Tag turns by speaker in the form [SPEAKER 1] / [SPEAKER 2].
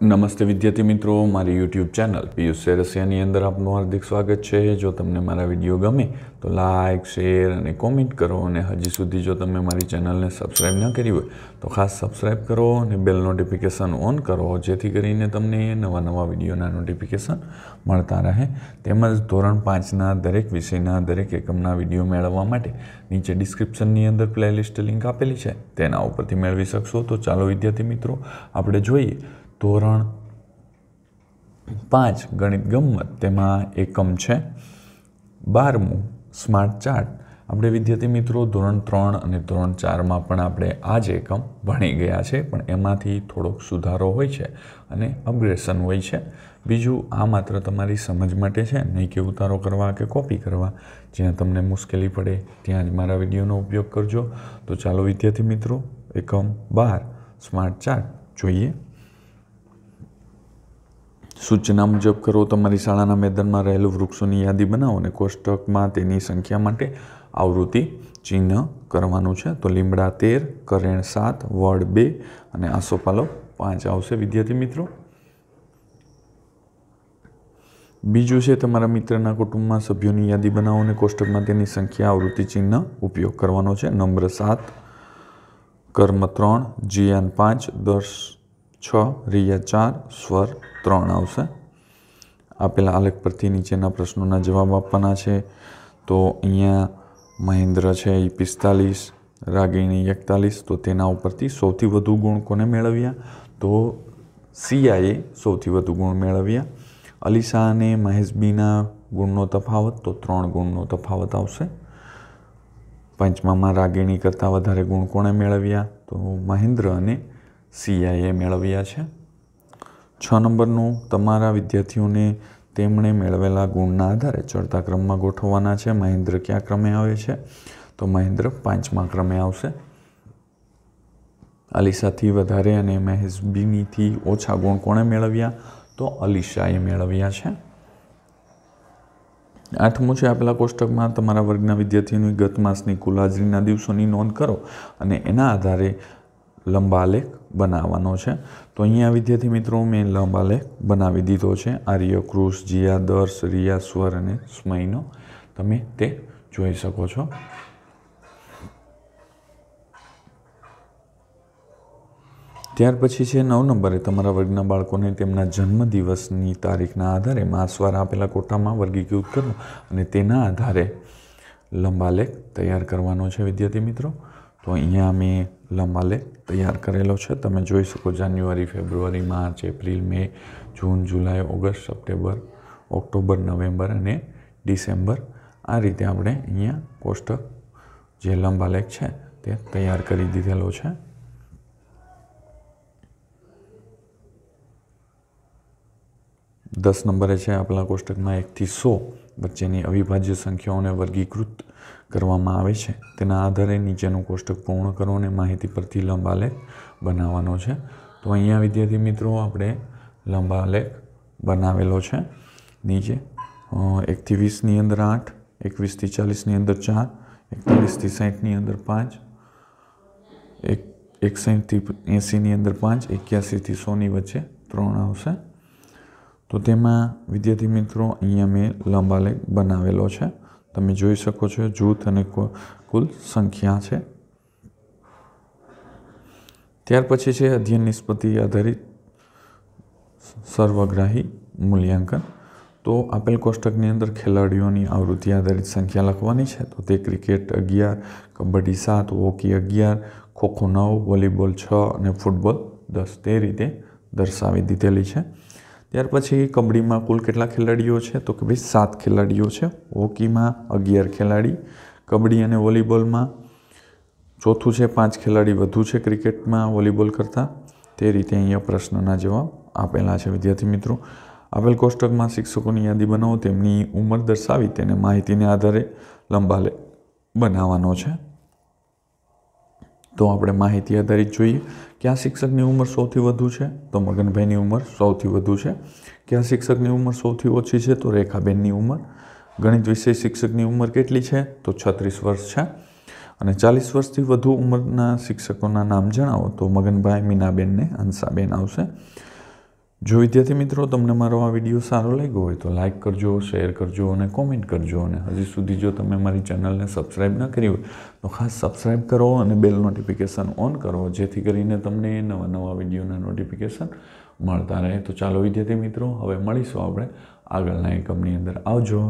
[SPEAKER 1] નમસ્તે વિદ્યાર્થી મિત્રો મારી યુટ્યુબ ચેનલ પિયુષ સેરસિયાની અંદર આપનું હાર્દિક સ્વાગત છે જો તમને મારા વિડીયો ગમે તો લાઇક શેર અને કોમેન્ટ કરો અને હજી સુધી જો તમે મારી ચેનલને સબસ્ક્રાઈબ ન કરી હોય તો ખાસ સબસ્ક્રાઈબ કરો અને બેલ નોટિફિકેશન ઓન કરો જેથી કરીને તમને નવા નવા વિડીયોના નોટિફિકેશન મળતા રહે તેમજ ધોરણ પાંચના દરેક વિષયના દરેક એકમના વિડીયો મેળવવા માટે નીચે ડિસ્ક્રિપ્શનની અંદર પ્લેલિસ્ટ લિંક આપેલી છે તેના ઉપરથી મેળવી શકશો તો ચાલો વિદ્યાર્થી મિત્રો આપણે જોઈએ ધોરણ પાંચ ગણિત ગમત તેમાં એકમ છે બારમું સ્માર્ટ ચાર્ટ આપણે વિદ્યાર્થી મિત્રો ધોરણ ત્રણ અને ધોરણ ચારમાં પણ આપણે આ જ એકમ ભણી ગયા છે પણ એમાંથી થોડોક સુધારો હોય છે અને અપગ્રેશન હોય છે બીજું આ માત્ર તમારી સમજ માટે છે નહીં કે ઉતારો કરવા કે કોપી કરવા જ્યાં તમને મુશ્કેલી પડે ત્યાં જ મારા વિડીયોનો ઉપયોગ કરજો તો ચાલો વિદ્યાર્થી મિત્રો એકમ બાર સ્માર્ટ ચાર્ટ જોઈએ સૂચના મુજબ કરો તમારી શાળાના મેદાનમાં રહેલું વૃક્ષોની યાદી બનાવો અને કોષ્ટકમાં તેની સંખ્યા માટે આવૃત્તિ ચિહ્ન કરવાનું છે તો લીમડા તેર કરેણ સાત વડ બે અને આસોપાલો પાંચ આવશે વિદ્યાર્થી મિત્રો બીજું છે તમારા મિત્રના કુટુંબમાં સભ્યોની યાદી બનાવો અને કોષ્ટકમાં તેની સંખ્યા આવૃત્તિ ચિહ્ન ઉપયોગ કરવાનો છે નંબર સાત કર્મ ત્રણ જીયાન પાંચ દર્શ છ રિયા ચાર સ્વર ત્રણ આવશે આપેલા આલેખ પરથી નીચેના પ્રશ્નોના જવાબ આપવાના છે તો અહીંયા મહેન્દ્ર છે એ પિસ્તાલીસ રાગિણી એકતાલીસ તો તેના ઉપરથી સૌથી વધુ ગુણ કોને મેળવ્યા તો સિયાએ સૌથી વધુ ગુણ મેળવ્યા અલીસા અને મહેશબીના ગુણનો તફાવત તો ત્રણ ગુણનો તફાવત આવશે પંચમામાં રાગિણી કરતાં વધારે ગુણ કોણે મેળવ્યા તો મહેન્દ્ર અને સીઆઈએ મેળવ્યા છે છ નંબરનું તમારા વિદ્યાર્થીઓને તેમણે મેળવેલા ગુણના આધારે ચડતા ક્રમમાં ગોઠવવાના છે મહેન્દ્ર કયા ક્રમે આવે છે તો મહેન્દ્ર પાંચમા ક્રમે આવશે અલીસાથી વધારે અને મહેશબીનીથી ઓછા ગુણ કોણે મેળવ્યા તો અલીશાએ મેળવ્યા છે આઠમું છે આપેલા કોષ્ટકમાં તમારા વર્ગના વિદ્યાર્થીઓની ગત માસની કુલ હાજરીના દિવસોની નોંધ કરો અને એના આધારે લંબાલેખ બનાવવાનો છે તો અહીંયા વિદ્યાર્થી મિત્રો મેં લંબાલેખ બનાવી દીધો છે આર્ય ક્રુશ જીયા દર્શ રિયા સ્વર અને સ્મયનો તમે તે જોઈ શકો છો ત્યાર પછી છે નવ નંબરે તમારા વર્ગના બાળકોને તેમના જન્મદિવસની તારીખના આધારે માસવાર આપેલા કોટામાં વર્ગીકૃત કરો અને તેના આધારે લંબાલેખ તૈયાર કરવાનો છે વિદ્યાર્થી મિત્રો તો અહીંયા મેં લંબાલેખ તૈયાર કરેલો છે તમે જોઈ શકો January February March April May June July August September October November અને ડિસેમ્બર આ રીતે આપણે અહીંયા કોષ્ટક જે લંબાલેખ છે તે તૈયાર કરી દીધેલો છે દસ નંબરે છે આપણા કોષ્ટકમાં એકથી સો વચ્ચેની અવિભાજ્ય સંખ્યાઓને વર્ગીકૃત કરવામાં આવે છે તેના આધારે નીચેનું કોષ્ટક પૂર્ણ કરો અને માહિતી પરથી લંબાલેખ બનાવવાનો છે તો અહીંયા વિદ્યાર્થી મિત્રો આપણે લંબાલેખ બનાવેલો છે નીચે એકથી વીસની અંદર આઠ એકવીસથી ચાલીસની અંદર ચાર એકતાલીસથી સાહીઠની અંદર પાંચ એક એકસાઠથી એંસીની અંદર પાંચ એક્યાસીથી સોની વચ્ચે ત્રણ આવશે તો તેમાં વિદ્યાર્થી મિત્રો અહીંયા મેં લંબાલેખ બનાવેલો છે તમે જોઈ શકો છો જૂથ અને કુલ સંખ્યા છે ત્યાર પછી છે અધ્યયન નિષ્પતિ આધારિત સર્વગ્રાહી મૂલ્યાંકન તો આપેલ કોષ્ટકની અંદર ખેલાડીઓની આવૃત્તિ આધારિત સંખ્યા લખવાની છે તો તે ક્રિકેટ અગિયાર કબડ્ડી સાત હોકી અગિયાર ખોખો નવ વોલીબોલ છ અને ફૂટબોલ દસ તે રીતે દર્શાવી દીધેલી છે ત્યાર પછી કબડ્ડીમાં કુલ કેટલા ખેલાડીઓ છે તો કે ભાઈ સાત ખેલાડીઓ છે હોકીમાં અગિયાર ખેલાડી કબડ્ડી અને વોલીબોલમાં ચોથું છે પાંચ ખેલાડી વધુ છે ક્રિકેટમાં વોલીબોલ કરતાં તે રીતે અહીંયા પ્રશ્નના જવાબ આપેલા છે વિદ્યાર્થી મિત્રો આપેલ કોષ્ટકમાં શિક્ષકોની યાદી બનાવો તેમની ઉંમર દર્શાવી તેને માહિતીને આધારે લંબાલે બનાવવાનો છે તો આપણે માહિતી આધારિત જોઈએ કયા શિક્ષકની ઉંમર સૌથી વધુ છે તો મગનભાઈની ઉંમર સૌથી વધુ છે કયા શિક્ષકની ઉંમર સૌથી ઓછી છે તો રેખાબેનની ઉંમર ગણિત વિષય શિક્ષકની ઉંમર કેટલી છે તો છત્રીસ વર્ષ છે અને ચાલીસ વર્ષથી વધુ ઉંમરના શિક્ષકોના નામ જણાવો તો મગનભાઈ મીનાબેનને ને આવશે જો વિદ્યાર્થી મિત્રો તમને મારો આ વિડીયો સારો લાગ્યો હોય તો લાઇક કરજો શેર કરજો અને કોમેન્ટ કરજો અને હજી સુધી જો તમે મારી ચેનલને સબસ્ક્રાઈબ ન કરી હોય તો ખાસ સબસ્ક્રાઇબ કરો અને બેલ નોટિફિકેશન ઓન કરો જેથી કરીને તમને નવા નવા વિડીયોના નોટિફિકેશન મળતા રહે તો ચાલો વિદ્યાર્થી મિત્રો હવે મળીશું આપણે આગળના એકમની અંદર આવજો